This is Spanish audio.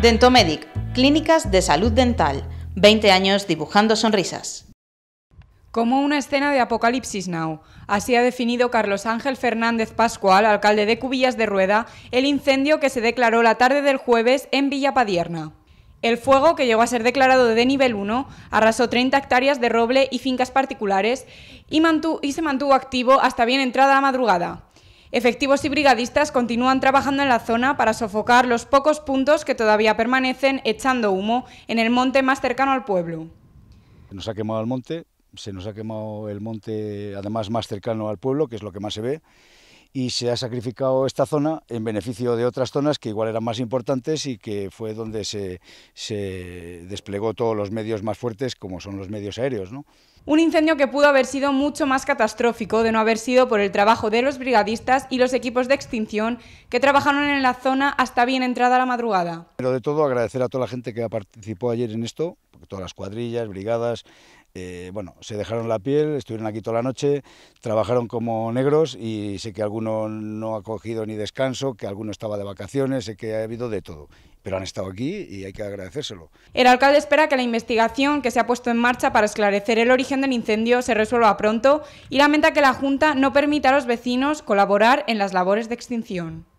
Dentomedic, Clínicas de Salud Dental, 20 años dibujando sonrisas. Como una escena de Apocalipsis Now. Así ha definido Carlos Ángel Fernández Pascual, alcalde de Cubillas de Rueda, el incendio que se declaró la tarde del jueves en Villa Padierna. El fuego, que llegó a ser declarado de nivel 1, arrasó 30 hectáreas de roble y fincas particulares y, y se mantuvo activo hasta bien entrada la madrugada. Efectivos y brigadistas continúan trabajando en la zona para sofocar los pocos puntos que todavía permanecen echando humo en el monte más cercano al pueblo. Nos ha quemado el monte, se nos ha quemado el monte además más cercano al pueblo, que es lo que más se ve, y se ha sacrificado esta zona en beneficio de otras zonas que igual eran más importantes y que fue donde se, desplegó todos los medios más fuertes como son los medios aéreos. Un incendio que pudo haber sido mucho más catastrófico de no haber sido por el trabajo de los brigadistas y los equipos de extinción que trabajaron en la zona hasta bien entrada la madrugada. Pero de todo agradecer a toda la gente que participó ayer en esto, todas las cuadrillas, brigadas, eh, bueno, se dejaron la piel, estuvieron aquí toda la noche, trabajaron como negros y sé que alguno no ha cogido ni descanso, que alguno estaba de vacaciones, sé que ha habido de todo. Pero han estado aquí y hay que agradecérselo. El alcalde espera que la investigación que se ha puesto en marcha para esclarecer el origen del incendio se resuelva pronto y lamenta que la Junta no permita a los vecinos colaborar en las labores de extinción.